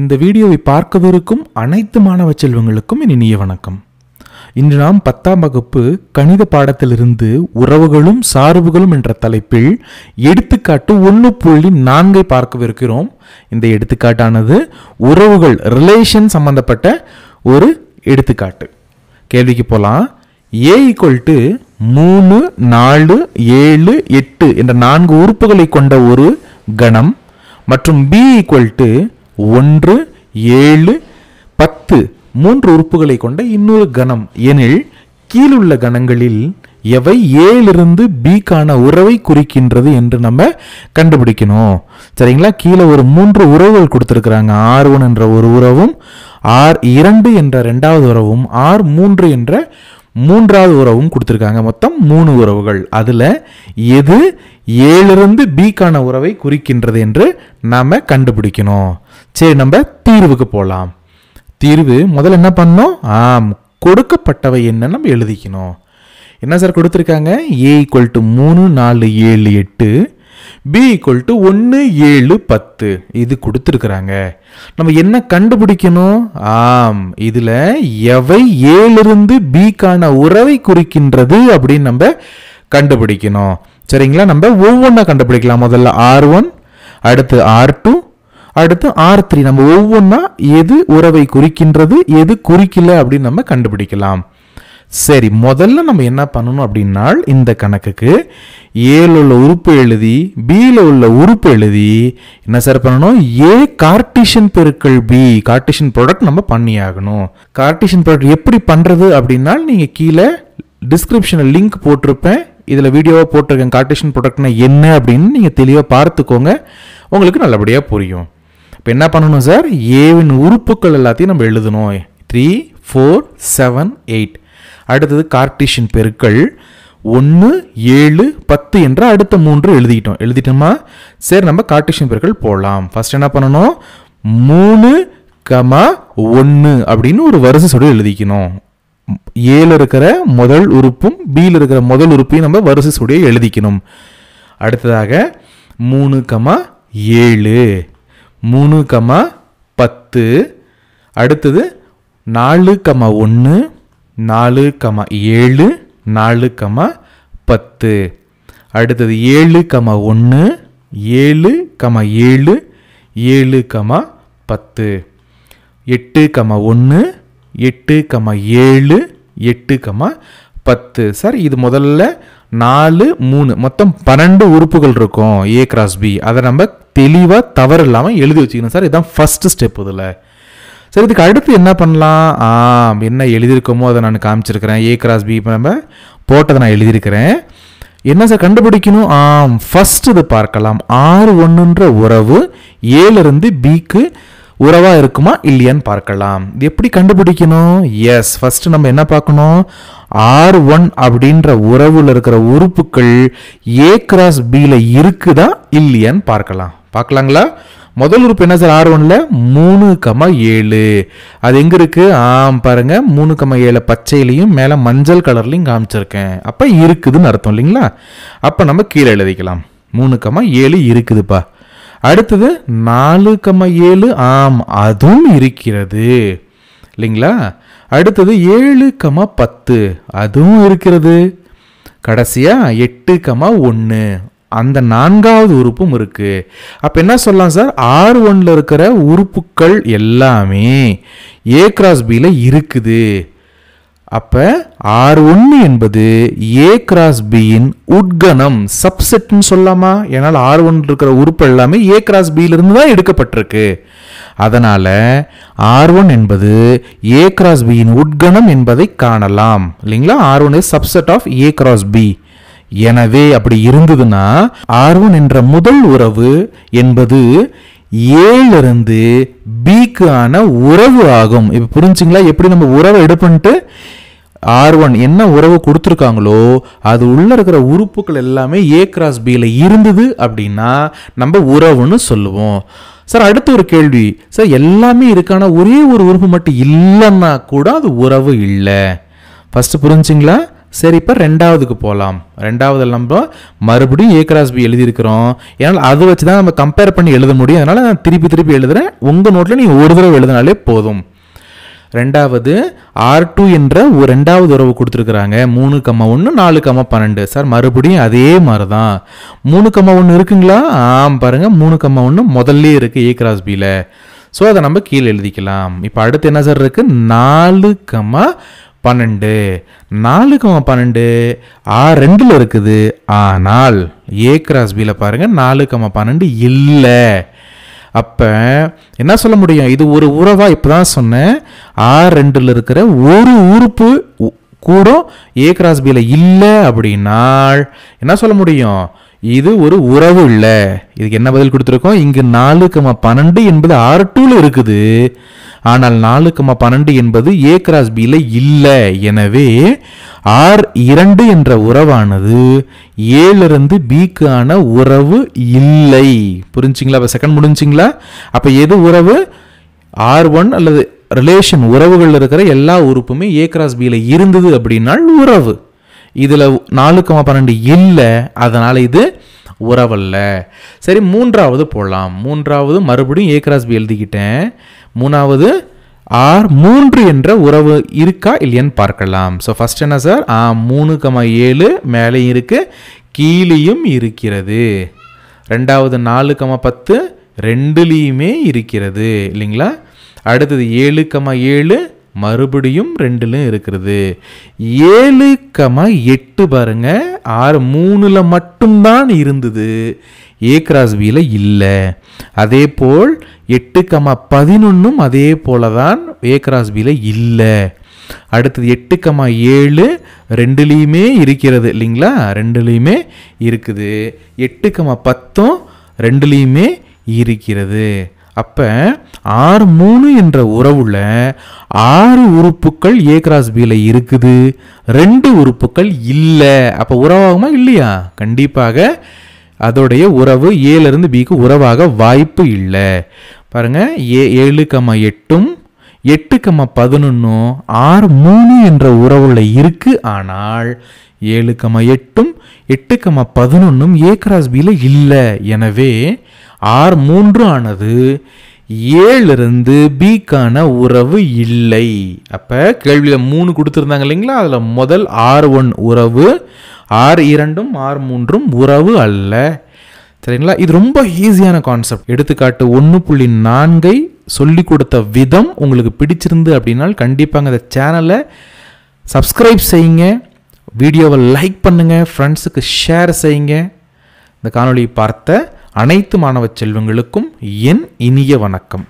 இந்த வீடியோவை பார்க்கவிருக்கும் அனைத்து மாணவ செல்வங்களுக்கும் இனி நீய வணக்கம் இன்று நாம் பத்தாம் வகுப்பு கணித பாடத்திலிருந்து உறவுகளும் சார்புகளும் என்ற தலைப்பில் எடுத்துக்காட்டு ஒன்று புள்ளி நான்கை பார்க்கவிருக்கிறோம் இந்த எடுத்துக்காட்டானது உறவுகள் ரிலேஷன் சம்பந்தப்பட்ட ஒரு எடுத்துக்காட்டு கேள்விக்கு போகலாம் ஏ ஈக்குவல் டு மூணு நாலு ஏழு எட்டு என்ற நான்கு உறுப்புகளை கொண்ட ஒரு கணம் மற்றும் பி ஈக்குவல் டு ஒன்று ஏழு பத்து மூன்று உறுப்புகளை கொண்ட இன்னொரு கணம் எனில் கீழுள்ள கணங்களில் எவை ஏலிருந்து பிக்கான உறவை குறிக்கின்றது என்று நம்ம கண்டுபிடிக்கணும் சரிங்களா கீழே ஒரு மூன்று உறவுகள் கொடுத்துருக்குறாங்க ஆர் ஒன் என்ற ஒரு உறவும் ஆர் இரண்டு என்ற ரெண்டாவது உறவும் ஆர் மூன்று என்ற மூன்றாவது உறவும் கொடுத்துருக்காங்க மொத்தம் மூணு உறவுகள் அதில் எது ஏழிருந்து பிக்கான உறவை குறிக்கின்றது என்று நாம் கண்டுபிடிக்கணும் சரி நம்ம தீர்வுக்கு போகலாம் தீர்வு முதல்ல என்ன பண்ணோம் ஆம் கொடுக்கப்பட்டவை என்ன நம்ம எழுதிக்கணும் என்ன சார் கொடுத்துருக்காங்க ஏ ஈக்குவல் டு மூணு நாலு ஏழு எட்டு பி ஈக்குவல் டு ஒன்று ஏழு பத்து இது கொடுத்துருக்குறாங்க நம்ம என்ன கண்டுபிடிக்கணும் ஆம் இதில் எவை ஏழிருந்து பிக்கான உறவை குறிக்கின்றது அப்படின்னு நம்ம கண்டுபிடிக்கணும் சரிங்களா நம்ம ஒவ்வொன்றா கண்டுபிடிக்கலாம் முதல்ல ஆர் ஒன் அடுத்து ஆர் டூ அடுத்து ஆர் த்ரீ நம்ம ஒவ்வொன்றா எது உறவை குறிக்கின்றது எது குறிக்கல அப்படின்னு நம்ம கண்டுபிடிக்கலாம் சரி முதல்ல நம்ம என்ன பண்ணணும் அப்படின்னா இந்த கணக்குக்கு ஏல உள்ள உறுப்பு எழுதி பியில் உள்ள உறுப்பு எழுதி என்ன சார் பண்ணணும் ஏ கார்டிஷன் பெருக்கள் பி கார்டிஷன் ப்ராடக்ட் நம்ம பண்ணி ஆகணும் கார்டிஷன் ப்ராடக்ட் எப்படி பண்ணுறது அப்படின்னா நீங்கள் கீழே டிஸ்கிரிப்ஷனில் லிங்க் போட்டிருப்பேன் இதில் வீடியோவாக போட்டிருக்கேன் கார்டிஷன் ப்ராடக்ட்னா என்ன அப்படின்னு நீங்கள் தெளிவாக பார்த்துக்கோங்க உங்களுக்கு நல்லபடியாக புரியும் இப்போ என்ன பண்ணணும் சார் ஏவின் உறுப்புகள் எல்லாத்தையும் நம்ம எழுதணும் த்ரீ ஃபோர் செவன் எயிட் அடுத்தது கார்டிஷியன் பெருக்கள் ஒன்று ஏழு பத்து என்ற அடுத்த மூன்று எழுதிக்கிட்டோம் எழுதிட்டோமா சரி நம்ம கார்டிஷியன் பெருக்கள் போடலாம் ஃபஸ்ட் என்ன பண்ணணும் மூணு கமா ஒன்று அப்படின்னு ஒரு வரிசை சொல்லி எழுதிக்கணும் ஏல இருக்கிற முதல் உறுப்பும் பியில் இருக்கிற முதல் உறுப்பையும் நம்ம வரிசை சுடைய எழுதிக்கணும் அடுத்ததாக மூணு கமா ஏழு மூணு கமா பத்து அடுத்தது நாலு கமா ஒன்று நாலு கமா ஏழு நாலு கமா பத்து அடுத்தது ஏழு கமா ஒன்று ஏழு கமா ஏழு ஏழு கமா பத்து எட்டு கமா ஒன்று எட்டு கமா ஏழு எட்டு கமா பத்து சார் இது முதல்ல நாலு மூணு மொத்தம் பன்னெண்டு உறுப்புகள் இருக்கும் ஏ கிராஸ் பி அதை நம்ம தெளிவாக தவறு இல்லாமல் எழுதி வச்சுக்கணும் சார் இதுதான் ஃபஸ்ட்டு ஸ்டெப் இதில் சரி இதுக்கு அடுத்து என்ன பண்ணலாம் ஆ என்ன எழுதியிருக்கோமோ அதை நான் காமிச்சிருக்கிறேன் ஏ கிராஸ் பி இப்போ நம்ம போட்டதை நான் எழுதியிருக்கிறேன் என்ன சார் கண்டுபிடிக்கணும் ஆம் ஃபஸ்ட் இது பார்க்கலாம் ஆறு ஒன்றுன்ற உறவு ஏலேருந்து பிக்கு உறவாக இருக்குமா இல்லையான்னு பார்க்கலாம் இது எப்படி கண்டுபிடிக்கணும் எஸ் ஃபஸ்ட்டு நம்ம என்ன பார்க்கணும் ஆர் ஒன் அப்படின்ற உறவில் இருக்கிற உறுப்புகள் ஏ கிராஸ் பியில் இருக்குதா இல்லையான்னு பார்க்கலாம் பார்க்கலாங்களா முதல் உறுப்பு என்ன சார் ஆர் ஒன்ல மூணு கம ஏழு அது எங்கே இருக்குது ஆ பாருங்க மூணு கம ஏழு பச்சையிலையும் மேலே மஞ்சள் கலர்லையும் காமிச்சிருக்கேன் அப்போ இருக்குதுன்னு அர்த்தம் இல்லைங்களா அப்போ நம்ம கீழே எழுதிக்கலாம் மூணு கம ஏழு இருக்குதுப்பா அடுத்தது நாலு கம ஏழு ஆம் அதுவும் இருக்கிறது இல்லைங்களா அடுத்தது ஏழு கம பத்து அதுவும் இருக்கிறது கடைசியாக எட்டு கம ஒன்று அந்த நான்காவது உறுப்பும் இருக்குது அப்போ என்ன சொல்லலாம் சார் ஆர் ஒன்ல இருக்கிற உறுப்புக்கள் எல்லாமே ஏ கிராஸ் பியில் இருக்குது அப்போ ஆர் ஒன்று என்பது ஏ கிராஸ் பியின் உட்கணம் சப்செட்னு சொல்லாமா ஏனால் ஆர் ஒன்று இருக்கிற உறுப்பு எல்லாமே ஏ கிராஸ் பியிலிருந்து தான் எடுக்கப்பட்டிருக்கு அதனால் ஆர் ஒன் என்பது ஏ கிராஸ் பியின் உட்கணம் என்பதை காணலாம் இல்லைங்களா R one is subset of A cross B எனவே அப்படி இருந்ததுன்னா ஆர் ஒன் என்ற முதல் உறவு என்பது ஏலிருந்து பிக்கான உறவு ஆகும் இப்போ புரிஞ்சுங்களா எப்படி நம்ம உறவை எடுப்புன்ட்டு ஆர் ஒன் என்ன உறவு கொடுத்துருக்காங்களோ அது உள்ளே இருக்கிற உறுப்புகள் எல்லாமே ஏ கிராஸ் பியில் இருந்தது அப்படின்னா நம்ம உறவுன்னு சொல்லுவோம் சார் அடுத்த ஒரு கேள்வி சார் எல்லாமே இருக்கான ஒரே ஒரு உறுப்பு மட்டும் இல்லைன்னா கூட அது உறவு இல்லை ஃபஸ்ட்டு புரிஞ்சுங்களா சரி இப்போ ரெண்டாவதுக்கு போகலாம் ரெண்டாவது நம்ம மறுபடியும் ஏ கிராஸ் பி எழுதியிருக்கிறோம் ஏன்னால் அதை வச்சு தான் நம்ம கம்பேர் பண்ணி எழுத முடியும் அதனால் நான் திருப்பி திருப்பி எழுதுகிறேன் உங்கள் நோட்டில் நீங்கள் ஒரு தடவை எழுதினாலே போதும் ரெண்டாவது ஆர் டூ என்ற ஒரு ரெண்டாவது உறவு கொடுத்துருக்குறாங்க மூணு கம்மா ஒன்று நாலு கம்மா பன்னெண்டு சார் மறுபடியும் அதே மாதிரி தான் மூணு கம்ம ஒன்று இருக்குங்களா ஆம் பாருங்கள் மூணு கம்மா ஒன்று முதல்ல இருக்குது ஏ கிராஸ் பியில் ஸோ அதை நம்ம கீழே எழுதிக்கலாம் இப்போ அடுத்து என்ன சார் இருக்குது நாலு கம்மா பன்னெண்டு நாலு கம்மா பன்னெண்டு ஆ ரெண்டில் இருக்குது ஆனால் ஏ கிராஸ் பியில் பாருங்கள் நாலு கம்மா பன்னெண்டு இல்லை அப்போ என்ன சொல்ல முடியும் இது ஒரு உறவாக இப்போ தான் சொன்னேன் ஆர் ரெண்டில் இருக்கிற ஒரு உறுப்பு கூட ஏ கிராஸ் பியில் இல்லை அப்படின்னா என்ன சொல்ல முடியும் இது ஒரு உறவு இல்லை இதுக்கு என்ன பதில் கொடுத்துருக்கோம் இங்கு நாலு கம பன்னெண்டு என்பது ஆர் டூவில் இருக்குது ஆனால் நாலு கம பன்னெண்டு என்பது ஏ கிராஸ் பியில் இல்லை எனவே ஆர் இரண்டு என்ற உறவானது ஏலிருந்து பிக்கான உறவு இல்லை புரிஞ்சிங்களா இப்போ செகண்ட் முடிஞ்சிங்களா அப்போ எது உறவு ஆர் ஒன் அல்லது ரிலேஷன் உறவுகளில் இருக்கிற எல்லா உறுப்புமே ஏ கிராஸ் பியில் இருந்தது அப்படின்னா உறவு இதில் நாலு கமா பன்னெண்டு இல்லை அதனால் இது உறவல்ல சரி மூன்றாவது போடலாம் மூன்றாவது மறுபடியும் ஏ கிராஸ் பி எழுதிக்கிட்டேன் மூணாவது ஆர் மூன்று என்ற உறவு இருக்கா இல்லையான்னு பார்க்கலாம் ஸோ ஃபஸ்ட் என்ன சார் ஆ மூணு கமா ஏழு மேலேயும் இருக்குது கீழேயும் இருக்கிறது ரெண்டாவது நாலு கமா பத்து ரெண்டுலேயுமே இருக்கிறது இல்லைங்களா அடுத்தது ஏழு கமா ஏழு மறுபடியும் ரெண்டுலையும் இருக்கிறது ஏழு கமா எட்டு பாருங்க ஆறு மூணில் மட்டும்தான் இருந்தது ஏ கிராஸ் பியில் இல்லை அதே போல் எட்டு கமா பதினொன்றும் அதே போல தான் ஏ கிராஸ் பியில் இல்லை அடுத்தது எட்டு கமா ஏழு ரெண்டுலேயுமே இருக்கிறது இல்லைங்களா ரெண்டுலேயுமே இருக்குது எட்டு கமா பத்தும் ரெண்டுலேயுமே இருக்கிறது அப்போ ஆறு மூணு என்ற உறவுல ஆறு உறுப்புக்கள் ஏ கிராஸ் பியில் இருக்குது ரெண்டு உறுப்புக்கள் இல்லை அப்போ உறவாகுமா இல்லையா கண்டிப்பாக அதோடைய உறவு ஏலேருந்து பிக்கு உறவாக வாய்ப்பு இல்லை பாருங்கள் ஏ ஏழு கம்மா எட்டும் எட்டு கம்மா பதினொன்றும் ஆறு மூணு என்ற உறவுல இருக்குது ஆனால் ஏழு கம்மா எட்டும் எட்டு கம்மா பதினொன்றும் ஏ கிராஸ் பியில் இல்லை எனவே ஆர் மூன்று ஆனது ஏழிருந்து பிக்கான உறவு இல்லை அப்போ கேள்வியில் மூணு கொடுத்துருந்தாங்க இல்லைங்களா அதில் முதல் ஆர் ஒன் உறவு ஆர் இரண்டும் ஆர் மூன்றும் உறவு அல்ல சரிங்களா இது ரொம்ப ஈஸியான கான்செப்ட் எடுத்துக்காட்டு ஒன்று புள்ளி நான்கை சொல்லி கொடுத்த விதம் உங்களுக்கு பிடிச்சிருந்து அப்படின்னா கண்டிப்பாக இந்த சேனலை சப்ஸ்கிரைப் செய்யுங்க வீடியோவை லைக் பண்ணுங்கள் ஃப்ரெண்ட்ஸுக்கு ஷேர் செய்யுங்க இந்த காணொலியை பார்த்த அனைத்து மாணவ செல்வங்களுக்கும் என் இனிய வணக்கம்